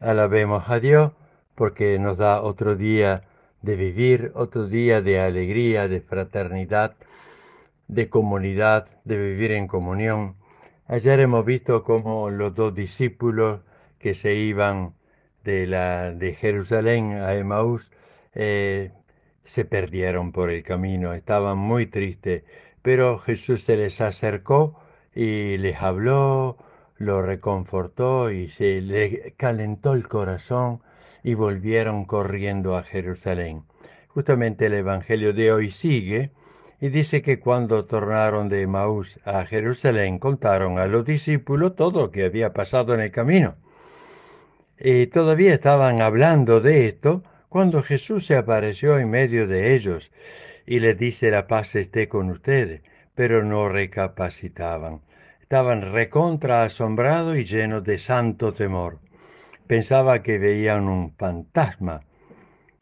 Alabemos a Dios porque nos da otro día de vivir, otro día de alegría, de fraternidad, de comunidad, de vivir en comunión. Ayer hemos visto cómo los dos discípulos que se iban de, la, de Jerusalén a Emaús eh, se perdieron por el camino, estaban muy tristes, pero Jesús se les acercó y les habló, lo reconfortó y se le calentó el corazón y volvieron corriendo a Jerusalén. Justamente el Evangelio de hoy sigue y dice que cuando tornaron de Maús a Jerusalén contaron a los discípulos todo lo que había pasado en el camino. Y todavía estaban hablando de esto cuando Jesús se apareció en medio de ellos y les dice la paz esté con ustedes, pero no recapacitaban. Estaban recontra asombrados y llenos de santo temor. Pensaba que veían un fantasma.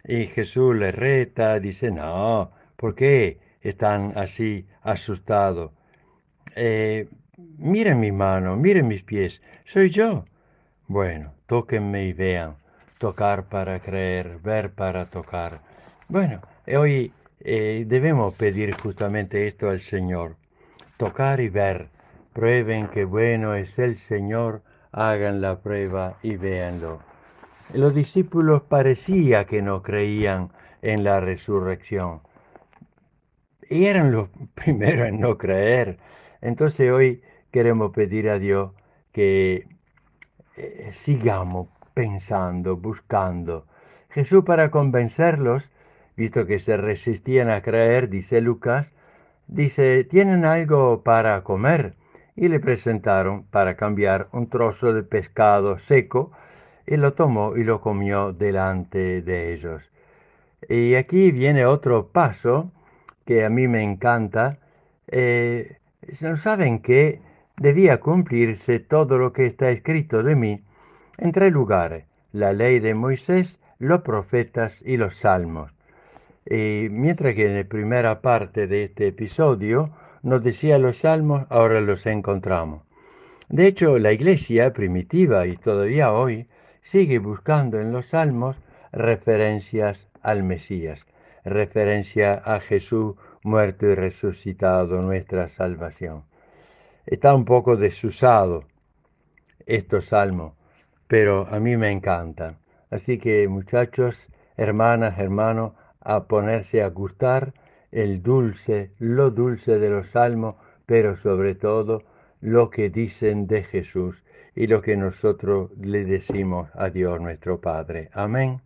Y Jesús les reta, dice, no, ¿por qué están así asustados? Eh, miren mis manos, miren mis pies, soy yo. Bueno, tóquenme y vean. Tocar para creer, ver para tocar. Bueno, hoy eh, debemos pedir justamente esto al Señor. Tocar y ver Prueben que bueno es el Señor, hagan la prueba y véanlo. Los discípulos parecía que no creían en la resurrección. Y eran los primeros en no creer. Entonces hoy queremos pedir a Dios que eh, sigamos pensando, buscando. Jesús para convencerlos, visto que se resistían a creer, dice Lucas, dice, tienen algo para comer y le presentaron para cambiar un trozo de pescado seco y lo tomó y lo comió delante de ellos. Y aquí viene otro paso que a mí me encanta. Eh, Saben que debía cumplirse todo lo que está escrito de mí en tres lugares, la ley de Moisés, los profetas y los salmos. Y mientras que en la primera parte de este episodio nos decía los salmos, ahora los encontramos. De hecho, la iglesia primitiva y todavía hoy sigue buscando en los salmos referencias al Mesías, referencia a Jesús muerto y resucitado, nuestra salvación. Está un poco desusado estos salmos, pero a mí me encanta. Así que muchachos, hermanas, hermanos, a ponerse a gustar el dulce, lo dulce de los salmos, pero sobre todo lo que dicen de Jesús y lo que nosotros le decimos a Dios nuestro Padre. Amén.